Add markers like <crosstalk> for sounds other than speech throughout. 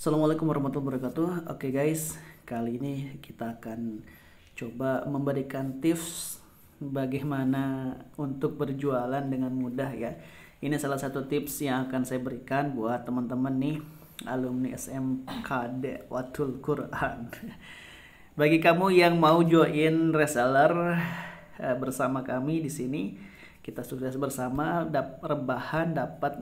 Assalamualaikum warahmatullahi wabarakatuh. Oke okay guys, kali ini kita akan coba memberikan tips bagaimana untuk berjualan dengan mudah ya. Ini salah satu tips yang akan saya berikan buat teman-teman nih alumni SMKD Watul Quran. Bagi kamu yang mau join reseller eh, bersama kami di sini, kita sukses bersama dap rebahan dapat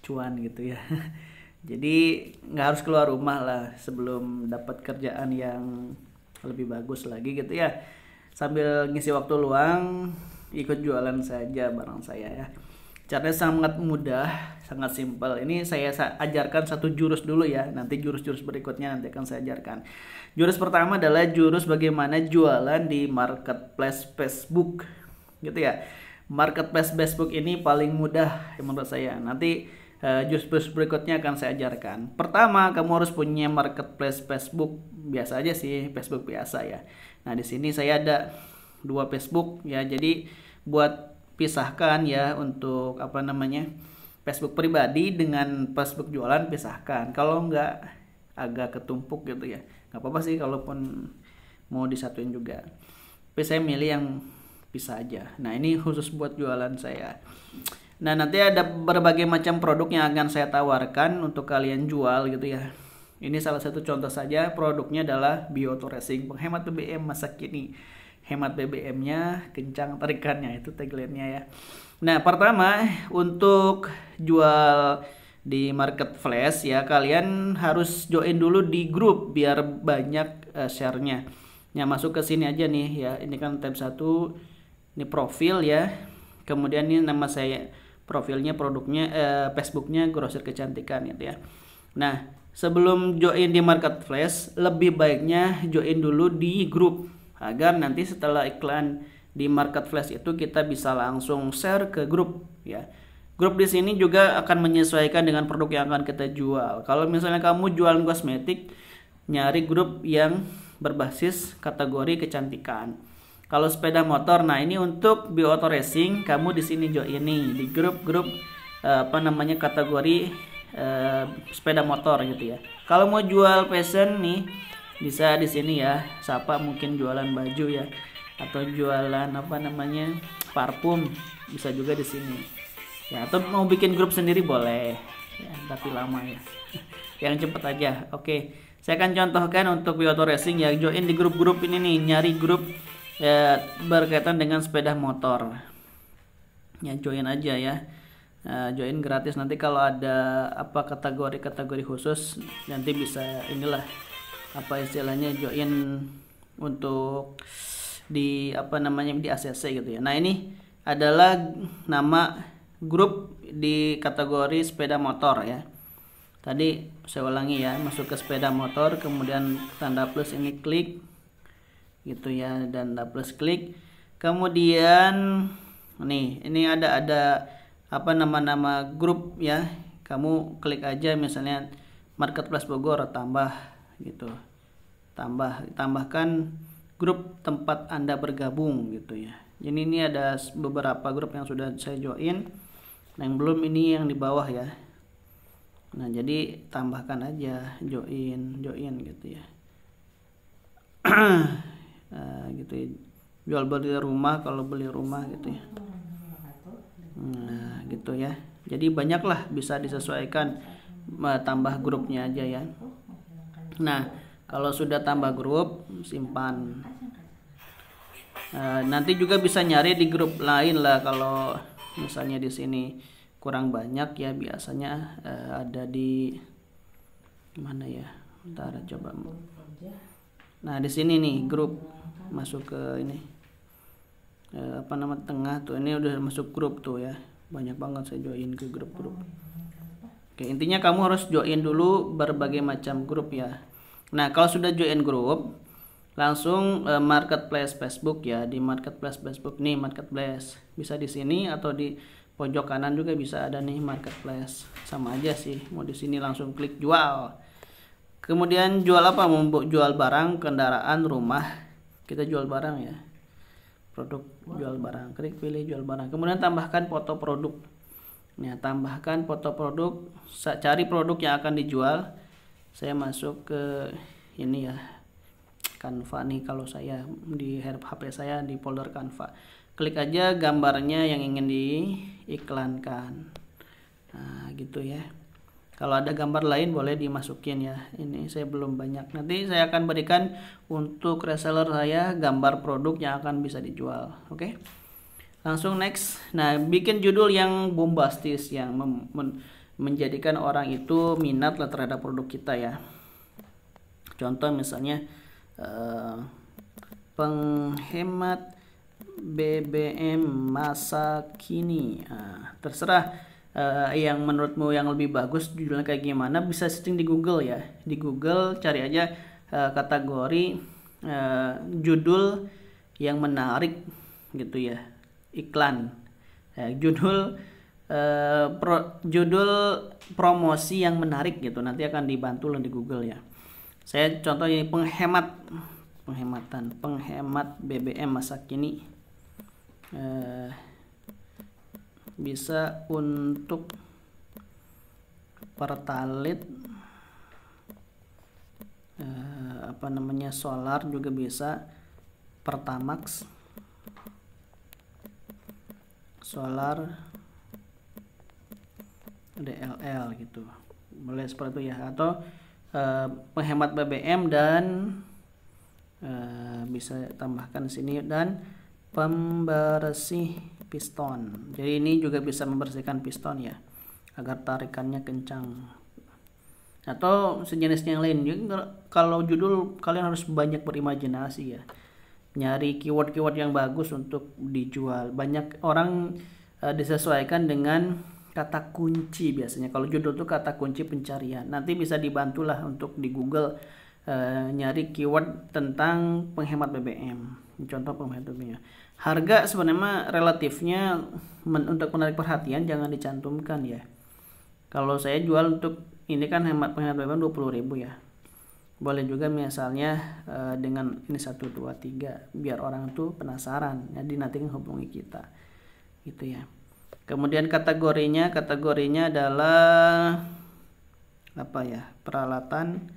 cuan gitu ya. <laughs> jadi nggak harus keluar rumah lah sebelum dapat kerjaan yang lebih bagus lagi gitu ya sambil ngisi waktu luang ikut jualan saja barang saya ya caranya sangat mudah sangat simpel ini saya ajarkan satu jurus dulu ya nanti jurus-jurus berikutnya nanti akan saya ajarkan jurus pertama adalah jurus bagaimana jualan di marketplace Facebook gitu ya marketplace Facebook ini paling mudah menurut saya nanti jus-jus eh, berikutnya akan saya ajarkan. Pertama, kamu harus punya marketplace Facebook biasa aja sih, Facebook biasa ya. Nah, di sini saya ada dua Facebook ya. Jadi buat pisahkan ya untuk apa namanya? Facebook pribadi dengan Facebook jualan pisahkan. Kalau enggak agak ketumpuk gitu ya. Nggak apa-apa sih kalaupun mau disatuin juga. Tapi saya milih yang bisa aja. Nah, ini khusus buat jualan saya. Nah nanti ada berbagai macam produk yang akan saya tawarkan untuk kalian jual gitu ya. Ini salah satu contoh saja produknya adalah Bioto Racing penghemat BBM masa kini. Hemat BBM-nya, kencang tarikannya itu tagline-nya ya. Nah pertama untuk jual di market flash ya kalian harus join dulu di grup biar banyak uh, share-nya. Ya masuk ke sini aja nih ya. Ini kan tab 1 ini profil ya. Kemudian ini nama saya profilnya produknya eh, Facebooknya grosir kecantikan gitu ya nah sebelum join di marketplace lebih baiknya join dulu di grup agar nanti setelah iklan di marketplace itu kita bisa langsung share ke grup ya Grup di sini juga akan menyesuaikan dengan produk yang akan kita jual. Kalau misalnya kamu jualan kosmetik, nyari grup yang berbasis kategori kecantikan. Kalau sepeda motor, nah ini untuk bioto racing, kamu di sini join ini di grup-grup eh, apa namanya kategori eh, sepeda motor gitu ya. Kalau mau jual fashion nih bisa di sini ya. Siapa mungkin jualan baju ya atau jualan apa namanya parfum bisa juga di sini. Ya atau mau bikin grup sendiri boleh. Ya, tapi lama ya. <laughs> Yang cepet aja. Oke. Saya akan contohkan untuk bioto racing ya join di grup-grup ini nih, nyari grup ya, berkaitan dengan sepeda motor ya join aja ya. ya join gratis nanti kalau ada apa kategori-kategori khusus nanti bisa inilah apa istilahnya join untuk di apa namanya di ACC gitu ya nah ini adalah nama grup di kategori sepeda motor ya tadi saya ulangi ya masuk ke sepeda motor kemudian tanda plus ini klik gitu ya dan double klik kemudian nih ini ada ada apa nama-nama grup ya kamu klik aja misalnya marketplace Bogor tambah gitu tambah tambahkan grup tempat anda bergabung gitu ya jadi ini ada beberapa grup yang sudah saya join nah yang belum ini yang di bawah ya nah jadi tambahkan aja join join gitu ya <clears throat> nah, Eh, gitu ya. jual beli rumah kalau beli rumah gitu ya nah gitu ya jadi banyaklah bisa disesuaikan eh, tambah grupnya aja ya nah kalau sudah tambah grup simpan eh, nanti juga bisa nyari di grup lain lah kalau misalnya di sini kurang banyak ya biasanya ada di mana ya ntar coba Nah, di sini nih grup masuk ke ini. E, apa nama tengah tuh. Ini udah masuk grup tuh ya. Banyak banget saya join ke grup-grup. Oke, intinya kamu harus join dulu berbagai macam grup ya. Nah, kalau sudah join grup, langsung e, marketplace Facebook ya, di marketplace Facebook nih marketplace. Bisa di sini atau di pojok kanan juga bisa ada nih marketplace. Sama aja sih, mau di sini langsung klik jual kemudian jual apa jual barang kendaraan rumah kita jual barang ya produk jual barang klik pilih jual barang kemudian tambahkan foto produk nah tambahkan foto produk cari produk yang akan dijual saya masuk ke ini ya Canva nih kalau saya di HP saya di folder Canva klik aja gambarnya yang ingin diiklankan nah gitu ya kalau ada gambar lain boleh dimasukin ya. Ini saya belum banyak. Nanti saya akan berikan untuk reseller saya gambar produk yang akan bisa dijual. Oke. Okay? Langsung next. Nah, bikin judul yang bombastis yang menjadikan orang itu minat lah terhadap produk kita ya. Contoh misalnya uh, penghemat BBM masa kini. Nah, terserah uh, yang menurutmu yang lebih bagus judulnya kayak gimana bisa searching di Google ya di Google cari aja uh, kategori uh, judul yang menarik gitu ya iklan uh, judul uh, pro, judul promosi yang menarik gitu nanti akan dibantu loh di Google ya saya contoh ini penghemat penghematan penghemat BBM masa kini bisa untuk pertalit eh, apa namanya solar juga bisa pertamax solar DLL gitu boleh seperti itu ya atau eh, penghemat BBM dan eh, bisa tambahkan sini dan pembersih piston jadi ini juga bisa membersihkan piston ya agar tarikannya kencang atau sejenisnya yang lain jadi kalau judul kalian harus banyak berimajinasi ya nyari keyword-keyword yang bagus untuk dijual banyak orang uh, disesuaikan dengan kata kunci biasanya kalau judul itu kata kunci pencarian nanti bisa dibantulah untuk di Google uh, nyari keyword tentang penghemat BBM contoh pembantunya harga sebenarnya relatifnya men untuk menarik perhatian jangan dicantumkan ya kalau saya jual untuk ini kan hemat penghematan puluh ribu ya boleh juga misalnya uh, dengan ini 1, 2, 3 biar orang tuh penasaran jadi nanti hubungi kita gitu ya kemudian kategorinya kategorinya adalah apa ya peralatan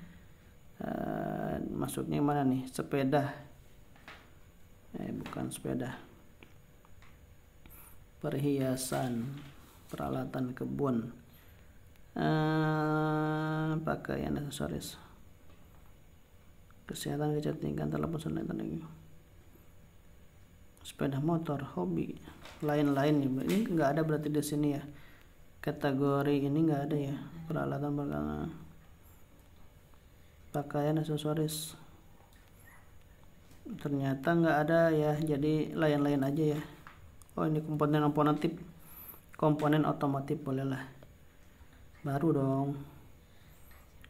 uh, eh, masuknya mana nih sepeda eh bukan sepeda perhiasan peralatan kebun eh, pakaian aksesoris kesehatan kecantikan telepon sunat lagi sepeda motor hobi lain-lain ini nggak ada berarti di sini ya kategori ini nggak ada ya peralatan peralatan pakaian aksesoris ternyata nggak ada ya jadi lain-lain aja ya oh ini komponen komponen tip komponen otomotif bolehlah baru dong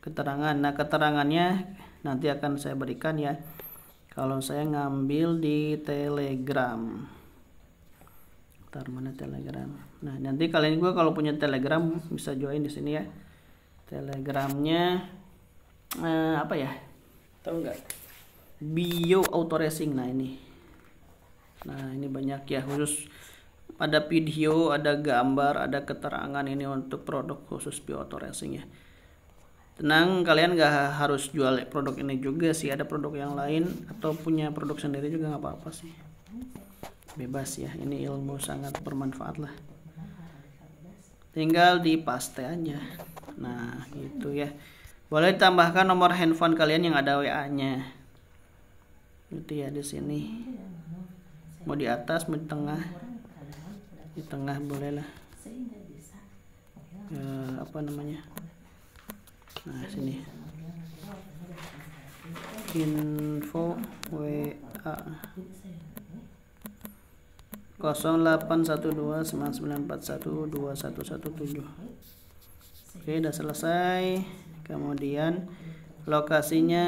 keterangan nah keterangannya nanti akan saya berikan ya kalau saya ngambil di telegram ntar mana telegram nah nanti kalian gue kalau punya telegram bisa join di sini ya telegramnya eh, apa ya tahu nggak Bio Auto Racing. Nah, ini. Nah, ini banyak ya khusus ada video, ada gambar, ada keterangan ini untuk produk khusus Bio Auto Racing ya. Tenang, kalian gak harus jual produk ini juga sih. Ada produk yang lain atau punya produk sendiri juga nggak apa-apa sih. Bebas ya. Ini ilmu sangat bermanfaat lah. Tinggal di paste aja. Nah, gitu ya. Boleh tambahkan nomor handphone kalian yang ada WA-nya gitu ya di sini mau di atas mau di tengah di tengah bolehlah e, apa namanya nah sini info WA 081299412117 Oke sudah selesai kemudian lokasinya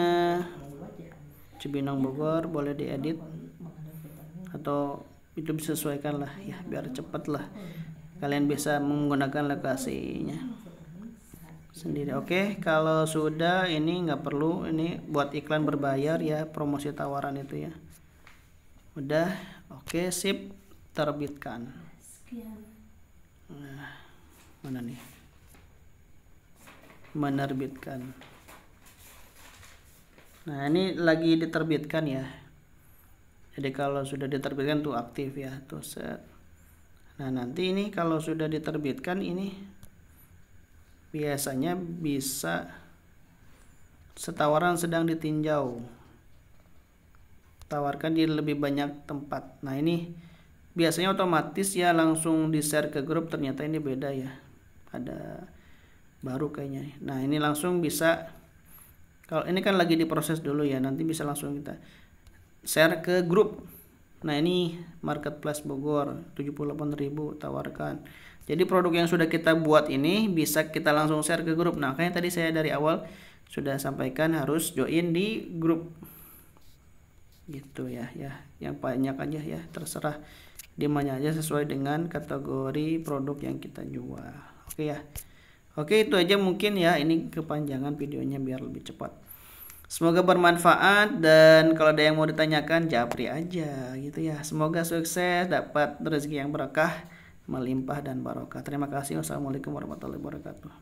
Cibinong Bogor boleh diedit atau itu disesuaikan lah ya biar cepat lah kalian bisa menggunakan lokasinya sendiri oke okay, kalau sudah ini nggak perlu ini buat iklan berbayar ya promosi tawaran itu ya udah oke okay, sip terbitkan nah, mana nih menerbitkan Nah, ini lagi diterbitkan ya. Jadi kalau sudah diterbitkan tuh aktif ya, tuh set. Nah, nanti ini kalau sudah diterbitkan ini biasanya bisa setawaran sedang ditinjau. Tawarkan di lebih banyak tempat. Nah, ini biasanya otomatis ya langsung di-share ke grup. Ternyata ini beda ya. Ada baru kayaknya. Nah, ini langsung bisa kalau ini kan lagi diproses dulu ya, nanti bisa langsung kita share ke grup. Nah, ini Marketplace Bogor 78.000 tawarkan. Jadi produk yang sudah kita buat ini bisa kita langsung share ke grup. Nah, kayaknya tadi saya dari awal sudah sampaikan harus join di grup. Gitu ya, ya. Yang banyak aja ya, terserah dimana aja sesuai dengan kategori produk yang kita jual. Oke ya. Oke, itu aja mungkin ya. Ini kepanjangan videonya biar lebih cepat. Semoga bermanfaat dan kalau ada yang mau ditanyakan japri aja gitu ya. Semoga sukses, dapat rezeki yang berkah, melimpah dan barokah. Terima kasih. Wassalamualaikum warahmatullahi wabarakatuh.